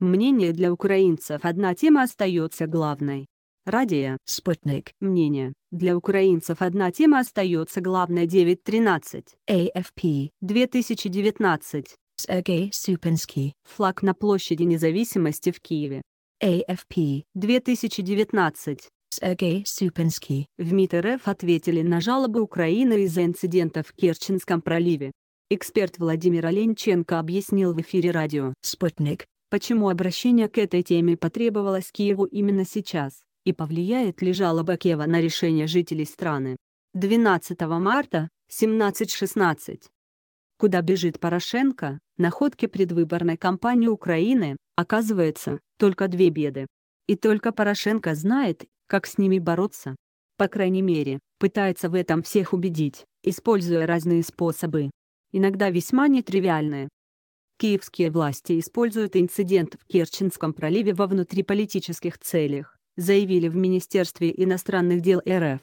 мнение для украинцев одна тема остается главной. Радио «Спутник» мнение. Для украинцев одна тема остается главной 9.13. AFP 2019. Сергей Супинский. Флаг на площади независимости в Киеве. AFP 2019. Сергей Супинский. В МИД РФ ответили на жалобы Украины из-за инцидента в Керченском проливе. Эксперт Владимир Оленченко объяснил в эфире радио «Спутник» почему обращение к этой теме потребовалось Киеву именно сейчас, и повлияет ли жалоба Киева на решение жителей страны. 12 марта, 17.16. Куда бежит Порошенко, находки предвыборной кампании Украины, оказывается, только две беды. И только Порошенко знает, как с ними бороться. По крайней мере, пытается в этом всех убедить, используя разные способы. Иногда весьма нетривиальные. Киевские власти используют инцидент в Керченском проливе во внутриполитических целях, заявили в Министерстве иностранных дел РФ.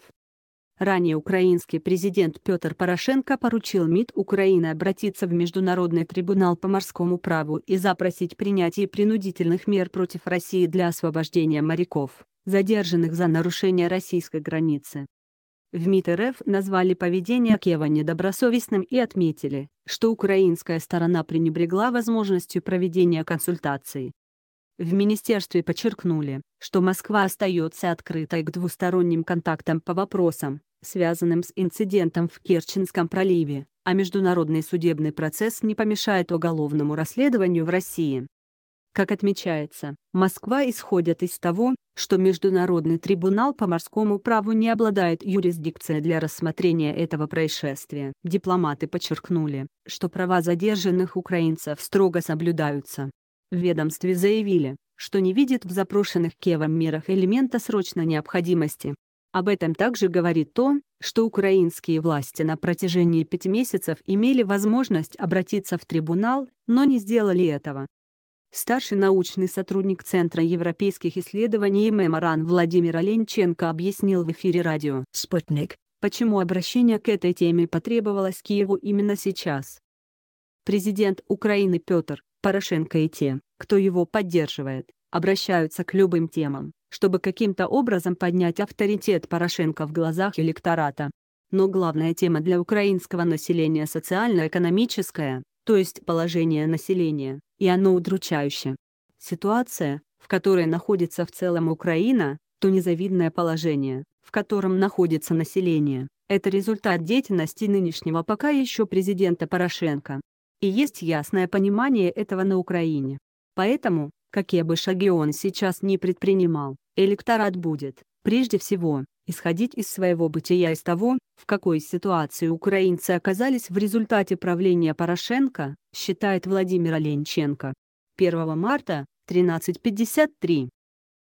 Ранее украинский президент Петр Порошенко поручил МИД Украины обратиться в Международный трибунал по морскому праву и запросить принятие принудительных мер против России для освобождения моряков, задержанных за нарушение российской границы. В МИД РФ назвали поведение Киева недобросовестным и отметили, что украинская сторона пренебрегла возможностью проведения консультаций. В министерстве подчеркнули, что Москва остается открытой к двусторонним контактам по вопросам, связанным с инцидентом в Керченском проливе, а международный судебный процесс не помешает уголовному расследованию в России. Как отмечается, Москва исходит из того, что Международный трибунал по морскому праву не обладает юрисдикцией для рассмотрения этого происшествия. Дипломаты подчеркнули, что права задержанных украинцев строго соблюдаются. В ведомстве заявили, что не видит в запрошенных Кевом мерах элемента срочной необходимости. Об этом также говорит то, что украинские власти на протяжении пяти месяцев имели возможность обратиться в трибунал, но не сделали этого. Старший научный сотрудник Центра европейских исследований Меморан Владимир Оленченко объяснил в эфире радио «Спутник», почему обращение к этой теме потребовалось Киеву именно сейчас. Президент Украины Петр Порошенко и те, кто его поддерживает, обращаются к любым темам, чтобы каким-то образом поднять авторитет Порошенко в глазах электората. Но главная тема для украинского населения социально-экономическая то есть положение населения, и оно удручающе. Ситуация, в которой находится в целом Украина, то незавидное положение, в котором находится население, это результат деятельности нынешнего пока еще президента Порошенко. И есть ясное понимание этого на Украине. Поэтому, какие бы шаги он сейчас не предпринимал, электорат будет, прежде всего, исходить из своего бытия из того, в какой ситуации украинцы оказались в результате правления Порошенко, считает Владимир Оленченко. 1 марта, 13.53.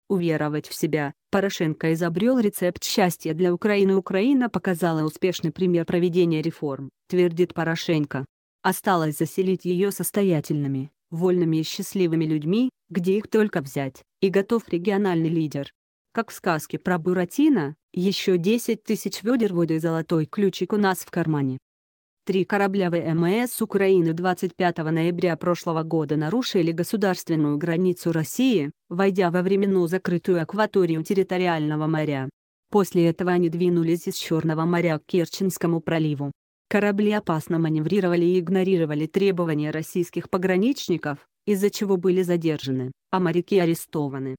Уверовать в себя, Порошенко изобрел рецепт счастья для Украины. Украина показала успешный пример проведения реформ, твердит Порошенко. Осталось заселить ее состоятельными, вольными и счастливыми людьми, где их только взять, и готов региональный лидер. Как в сказке про Буратино, еще 10 тысяч ведер воды и золотой ключик у нас в кармане. Три корабля ВМС Украины 25 ноября прошлого года нарушили государственную границу России, войдя во временно закрытую акваторию территориального моря. После этого они двинулись из Черного моря к Керченскому проливу. Корабли опасно маневрировали и игнорировали требования российских пограничников, из-за чего были задержаны, а моряки арестованы.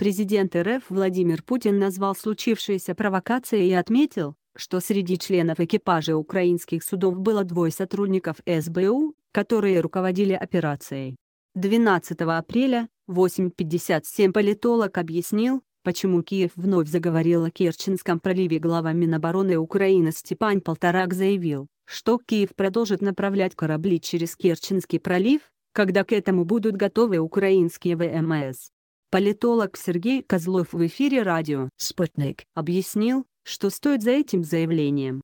Президент РФ Владимир Путин назвал случившееся провокацией и отметил, что среди членов экипажа украинских судов было двое сотрудников СБУ, которые руководили операцией. 12 апреля, 8.57 политолог объяснил, почему Киев вновь заговорил о Керченском проливе глава Минобороны Украины Степан Полторак заявил, что Киев продолжит направлять корабли через Керченский пролив, когда к этому будут готовы украинские ВМС. Политолог Сергей Козлов в эфире радио «Спутник» объяснил, что стоит за этим заявлением.